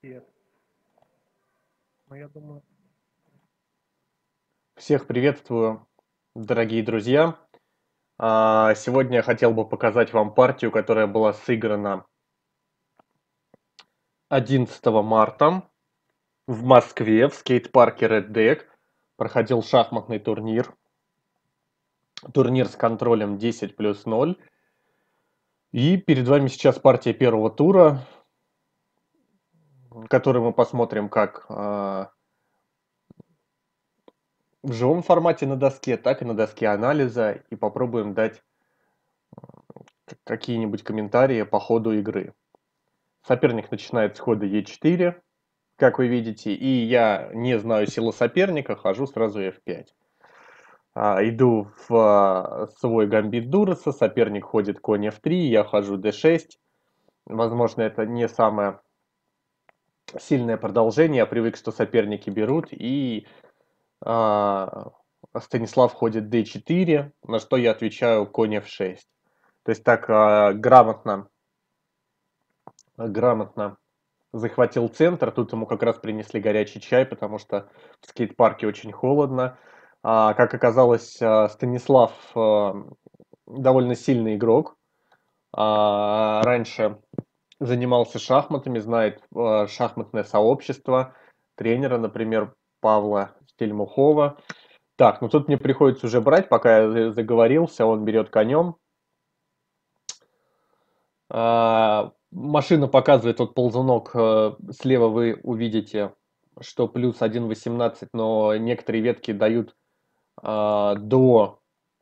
Привет. Ну, я думаю... Всех приветствую, дорогие друзья. А, сегодня я хотел бы показать вам партию, которая была сыграна 11 марта в Москве в скейт-парке Red Deck. Проходил шахматный турнир. Турнир с контролем 10 плюс 0. И перед вами сейчас партия первого тура который мы посмотрим как э, в живом формате на доске, так и на доске анализа, и попробуем дать э, какие-нибудь комментарии по ходу игры. Соперник начинает с хода Е4, как вы видите, и я не знаю силы соперника, хожу сразу F5. А, иду в э, свой гамбит Дураса, соперник ходит конь F3, я хожу D6. Возможно, это не самая сильное продолжение, я а привык, что соперники берут, и э, Станислав ходит d4, на что я отвечаю конь f6. То есть так э, грамотно, грамотно захватил центр, тут ему как раз принесли горячий чай, потому что в скейт-парке очень холодно. А, как оказалось, Станислав э, довольно сильный игрок. А, раньше занимался шахматами, знает э, шахматное сообщество, тренера, например, Павла Стельмухова. Так, ну тут мне приходится уже брать, пока я заговорился, он берет конем. А, машина показывает тот ползунок, э, слева вы увидите, что плюс 1.18, но некоторые ветки дают а, до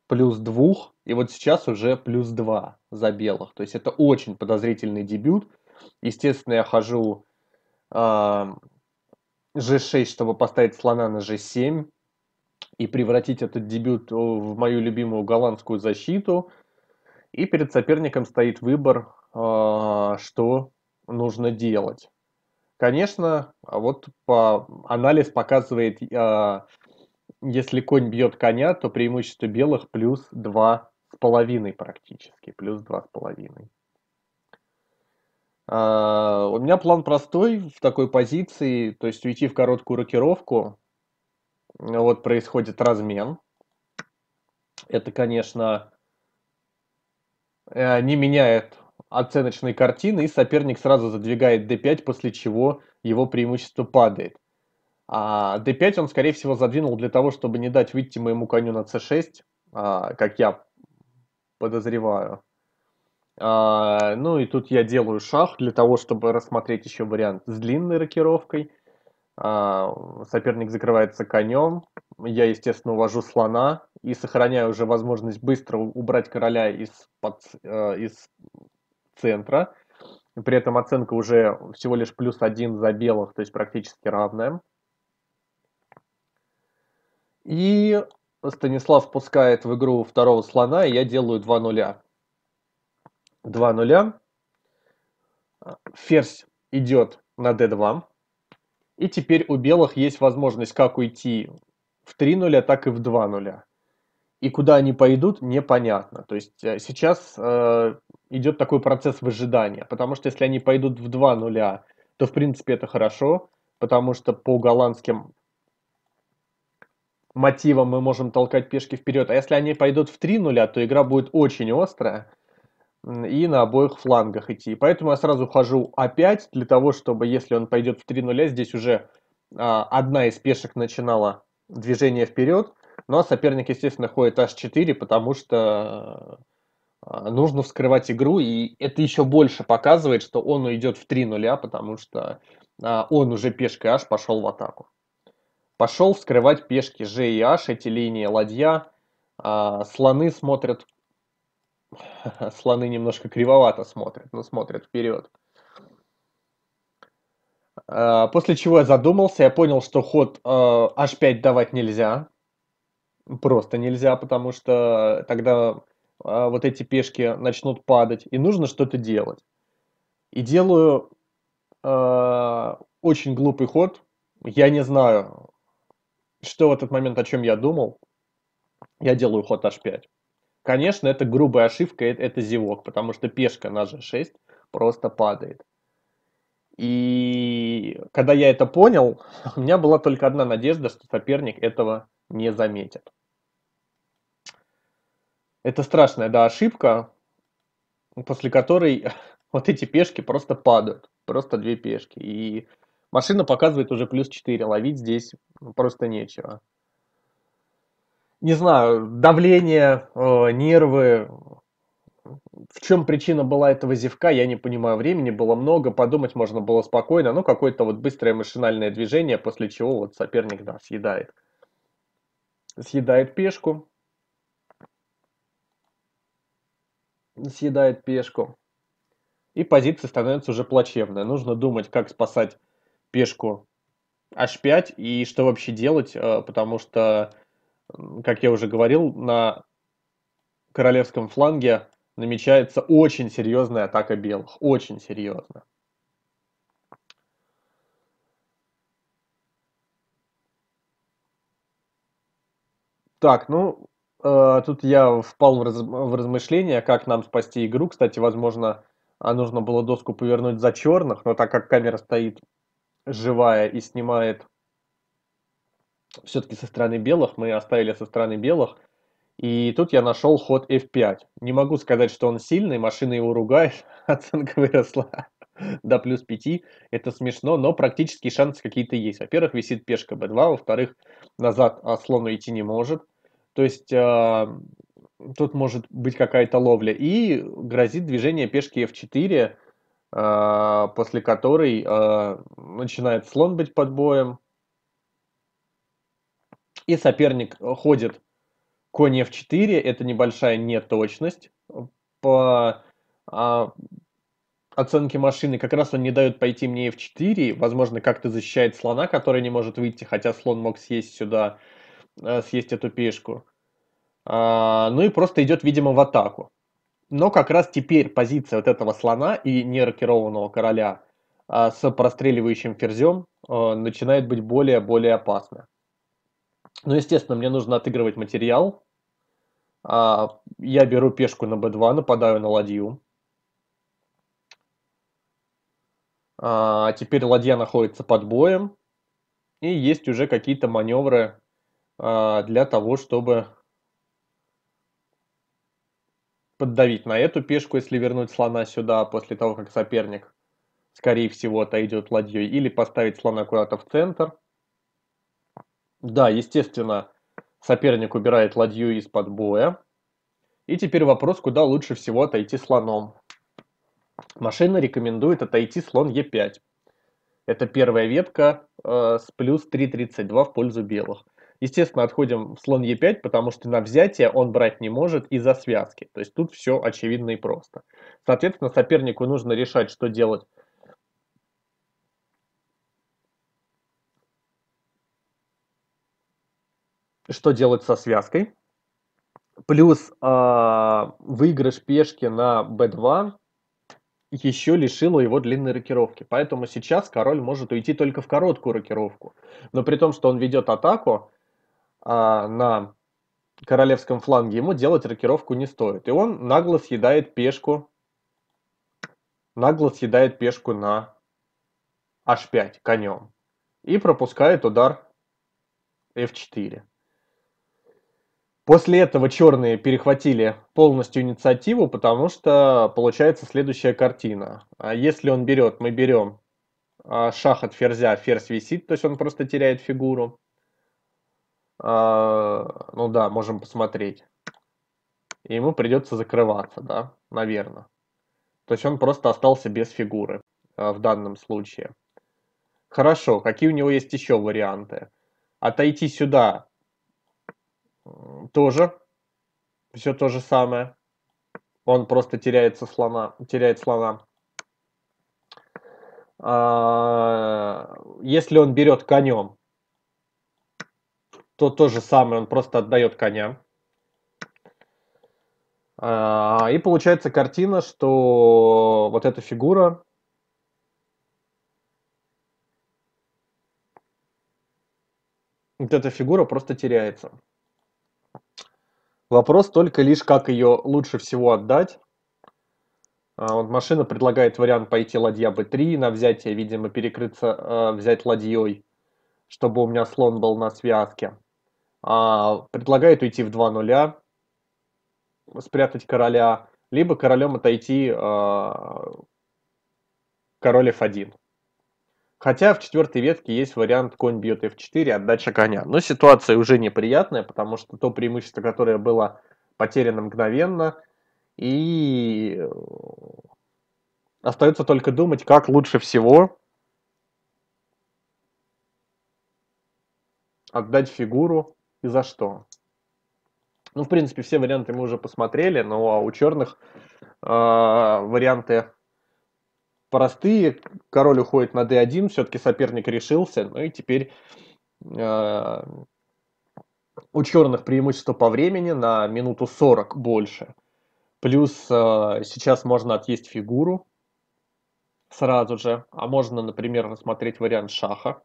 плюс двух, и вот сейчас уже плюс два за белых. То есть это очень подозрительный дебют. Естественно, я хожу э, g6, чтобы поставить слона на g7 и превратить этот дебют в мою любимую голландскую защиту. И перед соперником стоит выбор, э, что нужно делать. Конечно, вот по, анализ показывает э, если конь бьет коня, то преимущество белых плюс два с половиной практически, плюс два с половиной. А, у меня план простой в такой позиции, то есть уйти в короткую рокировку. Вот происходит размен. Это, конечно, э, не меняет оценочной картины, и соперник сразу задвигает d5, после чего его преимущество падает. А d5 он, скорее всего, задвинул для того, чтобы не дать выйти моему коню на c6, а, как я подозреваю. А, ну и тут я делаю шах для того, чтобы рассмотреть еще вариант с длинной рокировкой. А, соперник закрывается конем. Я, естественно, увожу слона и сохраняю уже возможность быстро убрать короля из, под, э, из центра. При этом оценка уже всего лишь плюс один за белых, то есть практически равная. И Станислав пускает в игру второго слона, и я делаю два нуля. Два нуля. Ферзь идет на d2. И теперь у белых есть возможность как уйти в 3 нуля, так и в 2 нуля. И куда они пойдут, непонятно. То есть э, сейчас э, идет такой процесс выжидания. Потому что если они пойдут в 2 нуля, то в принципе это хорошо. Потому что по голландским мотивом мы можем толкать пешки вперед. А если они пойдут в 3 нуля, то игра будет очень острая и на обоих флангах идти. Поэтому я сразу хожу опять для того, чтобы если он пойдет в 3 нуля, здесь уже а, одна из пешек начинала движение вперед. Ну а соперник, естественно, ходит h4, потому что а, нужно вскрывать игру, и это еще больше показывает, что он уйдет в 3 нуля, потому что а, он уже пешкой h пошел в атаку. Пошел вскрывать пешки Ж и H, эти линии ладья. А, слоны смотрят... слоны немножко кривовато смотрят, но смотрят вперед. А, после чего я задумался, я понял, что ход а, H5 давать нельзя. Просто нельзя, потому что тогда а, вот эти пешки начнут падать, и нужно что-то делать. И делаю э, очень глупый ход. Я не знаю, что в этот момент, о чем я думал, я делаю ход h5. Конечно, это грубая ошибка, это, это зевок, потому что пешка на g6 просто падает. И когда я это понял, у меня была только одна надежда, что соперник этого не заметит. Это страшная, да, ошибка, после которой вот эти пешки просто падают. Просто две пешки. И Машина показывает уже плюс 4, ловить здесь просто нечего. Не знаю, давление, э, нервы. В чем причина была этого зевка, я не понимаю. Времени было много, подумать можно было спокойно. Но ну, какое-то вот быстрое машинальное движение, после чего вот соперник, да, съедает. Съедает пешку. Съедает пешку. И позиция становится уже плачевная. Нужно думать, как спасать пешку h5 и что вообще делать, э, потому что, как я уже говорил, на королевском фланге намечается очень серьезная атака белых, очень серьезно. Так, ну, э, тут я впал в, раз, в размышления, как нам спасти игру. Кстати, возможно, а нужно было доску повернуть за черных, но так как камера стоит живая и снимает все-таки со стороны белых, мы оставили со стороны белых, и тут я нашел ход F5. Не могу сказать, что он сильный, машина его ругает, оценка выросла до плюс 5. Это смешно, но практически шансы какие-то есть. Во-первых, висит пешка b2, во-вторых, назад слон идти не может. То есть э, тут может быть какая-то ловля. И грозит движение пешки f4, а, после которой а, начинает слон быть под боем, и соперник ходит конь f4, это небольшая неточность по а, оценке машины, как раз он не дает пойти мне f4, возможно, как-то защищает слона, который не может выйти, хотя слон мог съесть сюда, съесть эту пешку. Ну и просто идет, видимо, в атаку. Но как раз теперь позиция вот этого слона и нерокированного короля а, с простреливающим ферзем а, начинает быть более-более опасна. Ну, естественно, мне нужно отыгрывать материал. А, я беру пешку на b2, нападаю на ладью. А, теперь ладья находится под боем. И есть уже какие-то маневры а, для того, чтобы поддавить на эту пешку, если вернуть слона сюда после того, как соперник, скорее всего, отойдет ладьей, или поставить слона куда-то в центр. Да, естественно, соперник убирает ладью из-под боя. И теперь вопрос, куда лучше всего отойти слоном. Машина рекомендует отойти слон Е5. Это первая ветка э, с плюс 3.32 в пользу белых. Естественно, отходим в слон Е5, потому что на взятие он брать не может из-за связки. То есть тут все очевидно и просто. Соответственно, сопернику нужно решать, что делать. Что делать со связкой. Плюс э, выигрыш пешки на b2 еще лишило его длинной рокировки. Поэтому сейчас король может уйти только в короткую рокировку. Но при том, что он ведет атаку, а, на королевском фланге, ему делать рокировку не стоит. И он нагло съедает пешку, нагло съедает пешку на h5 конем и пропускает удар f4. После этого черные перехватили полностью инициативу, потому что получается следующая картина. А если он берет, мы берем а, шах от ферзя, ферзь висит, то есть он просто теряет фигуру. А, ну да, можем посмотреть. И ему придется закрываться, да, наверное. То есть он просто остался без фигуры а, в данном случае. Хорошо, какие у него есть еще варианты? Отойти сюда тоже все то же самое. Он просто теряется слона, теряет слона. А, если он берет конем, то то же самое, он просто отдает коня. А, и получается картина, что вот эта фигура вот эта фигура просто теряется. Вопрос только лишь, как ее лучше всего отдать. А, вот машина предлагает вариант пойти ладья b3, на взятие, видимо, перекрыться, а, взять ладьей, чтобы у меня слон был на связке. А, предлагает уйти в 2 нуля, спрятать короля, либо королем отойти а, король f1. Хотя в четвертой ветке есть вариант конь бьет f4, отдача коня. Но ситуация уже неприятная, потому что то преимущество, которое было потеряно мгновенно, и э, остается только думать, как лучше всего отдать фигуру и за что. Ну, в принципе, все варианты мы уже посмотрели, но а у черных э, варианты простые. Король уходит на d1, все-таки соперник решился, ну и теперь э, у черных преимущество по времени на минуту 40 больше. Плюс э, сейчас можно отъесть фигуру сразу же, а можно, например, рассмотреть вариант шаха,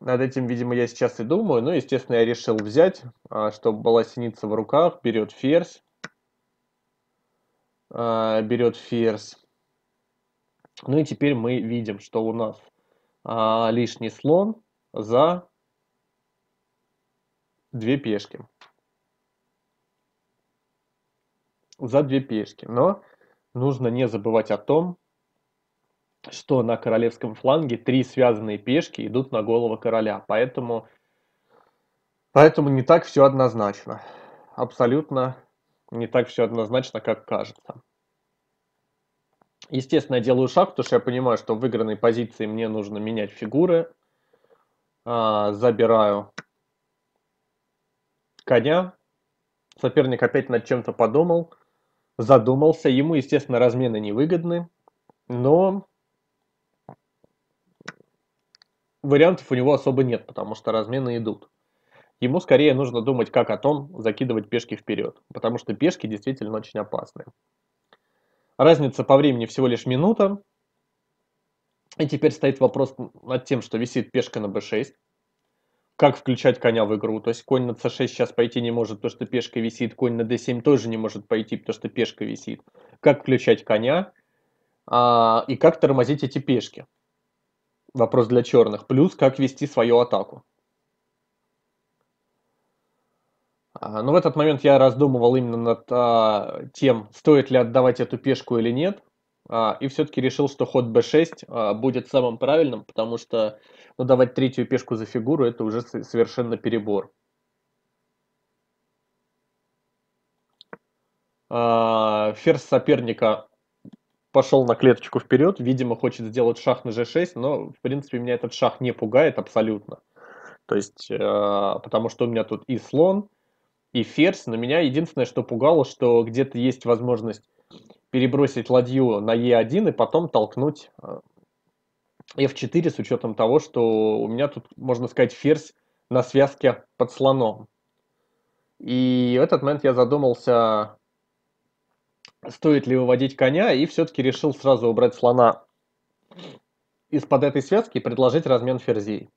над этим, видимо, я сейчас и думаю. Ну, естественно, я решил взять, а, чтобы была синица в руках. Берет ферзь. А, берет ферзь. Ну и теперь мы видим, что у нас а, лишний слон за две пешки. За две пешки. Но нужно не забывать о том, что на королевском фланге три связанные пешки идут на голову короля. Поэтому, поэтому не так все однозначно. Абсолютно не так все однозначно, как кажется. Естественно, я делаю шаг, потому что я понимаю, что в выигранной позиции мне нужно менять фигуры. А, забираю коня. Соперник опять над чем-то подумал, задумался. Ему, естественно, размены невыгодны, но вариантов у него особо нет, потому что размены идут. Ему скорее нужно думать как о том, закидывать пешки вперед, потому что пешки действительно очень опасны. Разница по времени всего лишь минута. И теперь стоит вопрос над тем, что висит пешка на b6. Как включать коня в игру? То есть конь на c6 сейчас пойти не может, потому что пешка висит. Конь на d7 тоже не может пойти, потому что пешка висит. Как включать коня? А, и как тормозить эти пешки? Вопрос для черных. Плюс, как вести свою атаку. А, Но ну, в этот момент я раздумывал именно над а, тем, стоит ли отдавать эту пешку или нет. А, и все-таки решил, что ход b6 а, будет самым правильным, потому что ну, давать третью пешку за фигуру это уже совершенно перебор. А, ферзь соперника пошел на клеточку вперед, видимо, хочет сделать шах на g6, но, в принципе, меня этот шах не пугает абсолютно. То есть, э, потому что у меня тут и слон, и ферзь, но меня единственное, что пугало, что где-то есть возможность перебросить ладью на e1 и потом толкнуть f4 э, с учетом того, что у меня тут, можно сказать, ферзь на связке под слоном. И в этот момент я задумался, стоит ли выводить коня, и все-таки решил сразу убрать слона из-под этой связки и предложить размен ферзей.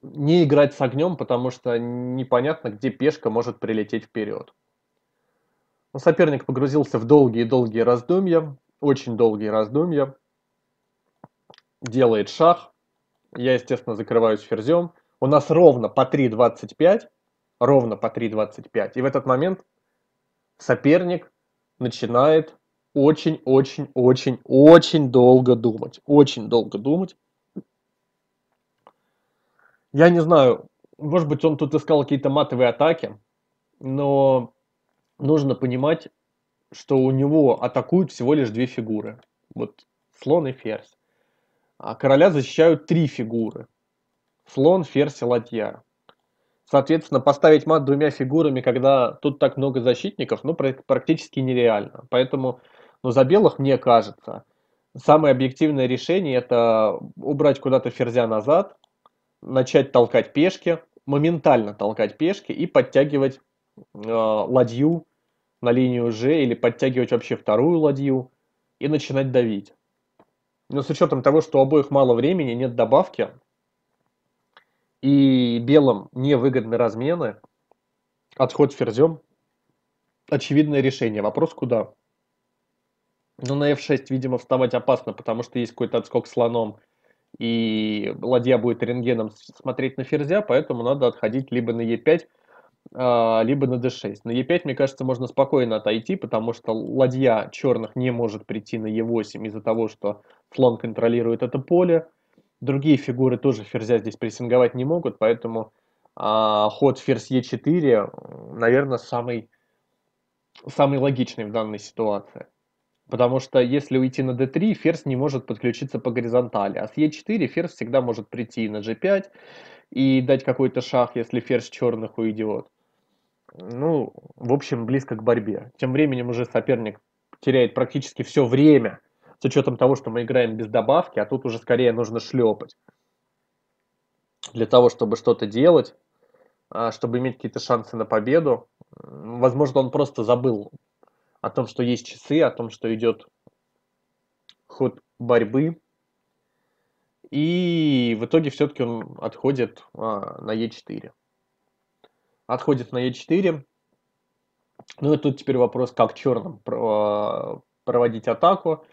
Не играть с огнем, потому что непонятно, где пешка может прилететь вперед. Но соперник погрузился в долгие-долгие раздумья, очень долгие раздумья. Делает шах. Я, естественно, закрываюсь ферзем. У нас ровно по 3.25. Ровно по 3.25. И в этот момент соперник начинает очень-очень-очень-очень долго думать. Очень долго думать. Я не знаю, может быть, он тут искал какие-то матовые атаки, но нужно понимать, что у него атакуют всего лишь две фигуры. Вот слон и ферзь. А короля защищают три фигуры. Слон, ферзь и ладья. Соответственно, поставить мат двумя фигурами, когда тут так много защитников, ну, практически нереально. Поэтому, ну, за белых, мне кажется, самое объективное решение – это убрать куда-то ферзя назад, начать толкать пешки, моментально толкать пешки и подтягивать э, ладью на линию G или подтягивать вообще вторую ладью и начинать давить. Но с учетом того, что у обоих мало времени, нет добавки, и белым невыгодны размены, отход ферзем – очевидное решение. Вопрос куда? Ну, на f6, видимо, вставать опасно, потому что есть какой-то отскок слоном, и ладья будет рентгеном смотреть на ферзя, поэтому надо отходить либо на e5, а, либо на d6. На e5, мне кажется, можно спокойно отойти, потому что ладья черных не может прийти на e8 из-за того, что слон контролирует это поле другие фигуры тоже ферзя здесь прессинговать не могут, поэтому а, ход ферзь Е4, наверное, самый, самый логичный в данной ситуации. Потому что если уйти на d3, ферзь не может подключиться по горизонтали. А с e4 ферзь всегда может прийти на g5 и дать какой-то шаг, если ферзь черных уйдет. Ну, в общем, близко к борьбе. Тем временем уже соперник теряет практически все время – с учетом того, что мы играем без добавки, а тут уже скорее нужно шлепать для того, чтобы что-то делать, а, чтобы иметь какие-то шансы на победу. Возможно, он просто забыл о том, что есть часы, о том, что идет ход борьбы. И в итоге все-таки он отходит а, на Е4. Отходит на Е4. Ну и тут теперь вопрос, как черным а, проводить атаку.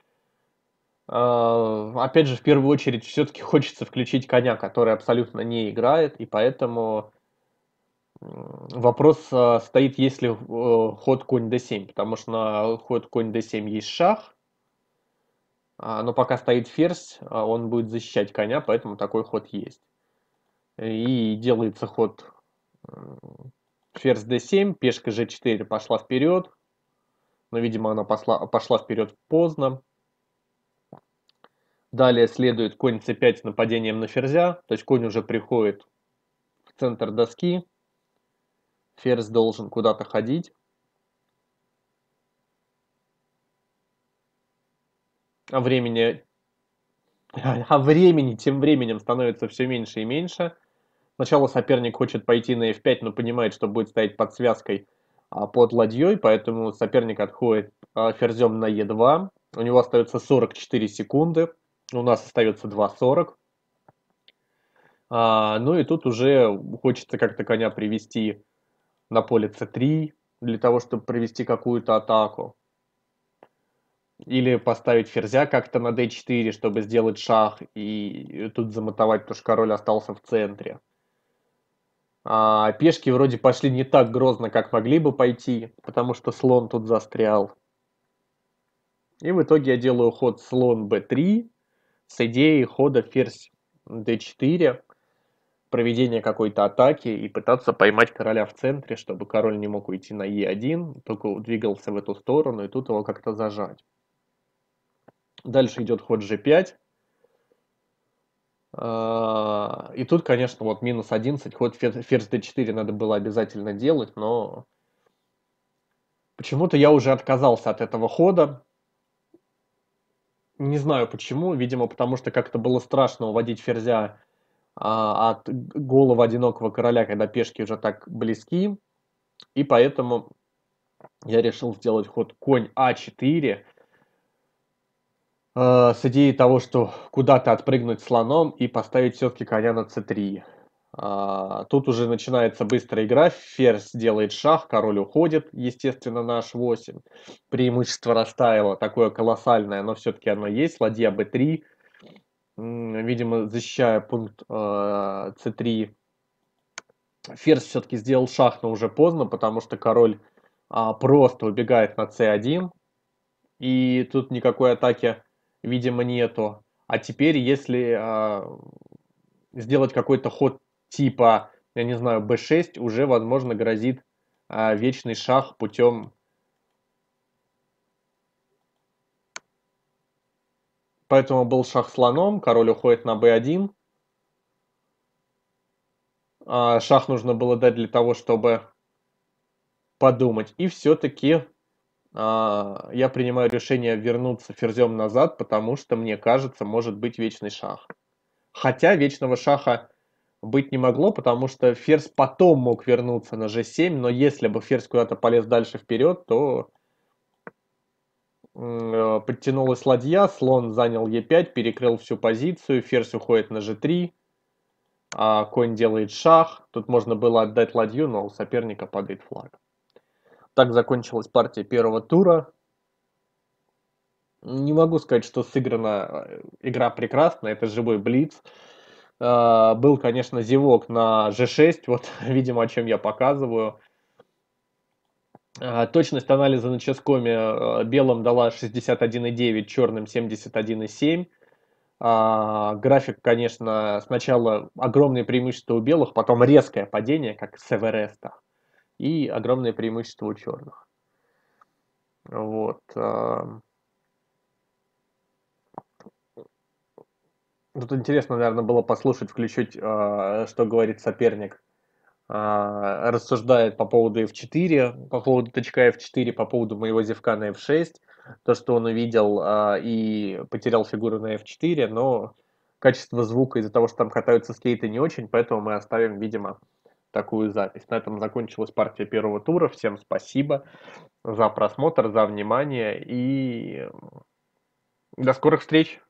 Э, опять же, в первую очередь, все-таки хочется включить коня, который абсолютно не играет, и поэтому вопрос э, стоит, есть ли э, ход конь d7, потому что на ход конь d7 есть шах, а, но пока стоит ферзь, а, он будет защищать коня, поэтому такой ход есть. И делается ход ферзь d7, пешка g4 пошла вперед, но, видимо, она пошла, пошла вперед поздно. Далее следует конь c5 с нападением на ферзя, то есть конь уже приходит в центр доски, ферзь должен куда-то ходить. А времени, а времени тем временем становится все меньше и меньше. Сначала соперник хочет пойти на f5, но понимает, что будет стоять под связкой а, под ладьей, поэтому соперник отходит а, ферзем на e2. У него остается 44 секунды у нас остается 2.40. А, ну и тут уже хочется как-то коня привести на поле c3 для того, чтобы провести какую-то атаку. Или поставить ферзя как-то на d4, чтобы сделать шах и тут замотовать, потому что король остался в центре. А, пешки вроде пошли не так грозно, как могли бы пойти, потому что слон тут застрял. И в итоге я делаю ход слон b3, с идеей хода ферзь d4, проведения какой-то атаки и пытаться поймать короля в центре, чтобы король не мог уйти на e1, только двигался в эту сторону, и тут его как-то зажать. Дальше идет ход g5. А, и тут, конечно, вот минус 11, ход ферзь d4 надо было обязательно делать, но почему-то я уже отказался от этого хода, не знаю почему, видимо, потому что как-то было страшно уводить ферзя а, от головы одинокого короля, когда пешки уже так близки, и поэтому я решил сделать ход конь А4 э, с идеей того, что куда-то отпрыгнуть слоном и поставить все-таки коня на c3. А, тут уже начинается быстрая игра. Ферзь делает шах, король уходит, естественно, на h8. Преимущество растаяло, такое колоссальное, но все-таки оно есть. Ладья b3, видимо, защищая пункт c3. Э, Ферзь все-таки сделал шах, но уже поздно, потому что король а, просто убегает на c1. И тут никакой атаки, видимо, нету. А теперь, если а, сделать какой-то ход типа, я не знаю, b6 уже, возможно, грозит а, вечный шах путем Поэтому был шах слоном, король уходит на b1. А шах нужно было дать для того, чтобы подумать. И все-таки а, я принимаю решение вернуться ферзем назад, потому что, мне кажется, может быть вечный шах. Хотя вечного шаха быть не могло, потому что ферзь потом мог вернуться на G7, но если бы ферзь куда-то полез дальше вперед, то э, подтянулась ладья, слон занял e 5 перекрыл всю позицию, ферзь уходит на G3, а конь делает шах. Тут можно было отдать ладью, но у соперника падает флаг. Так закончилась партия первого тура. Не могу сказать, что сыграна э, игра прекрасно, это живой блиц. А, был, конечно, зевок на G6, вот, видимо, о чем я показываю. А, точность анализа на ческоме а, белым дала 61,9, черным 71,7. график, конечно, сначала огромное преимущество у белых, потом резкое падение, как с Эвереста, и огромное преимущество у черных. Вот. Тут интересно, наверное, было послушать, включить, э, что говорит соперник. Э, рассуждает по поводу F4, по поводу точка F4, по поводу моего зевка на F6. То, что он увидел э, и потерял фигуру на F4, но качество звука из-за того, что там катаются скейты, не очень, поэтому мы оставим, видимо, такую запись. На этом закончилась партия первого тура. Всем спасибо за просмотр, за внимание и до скорых встреч!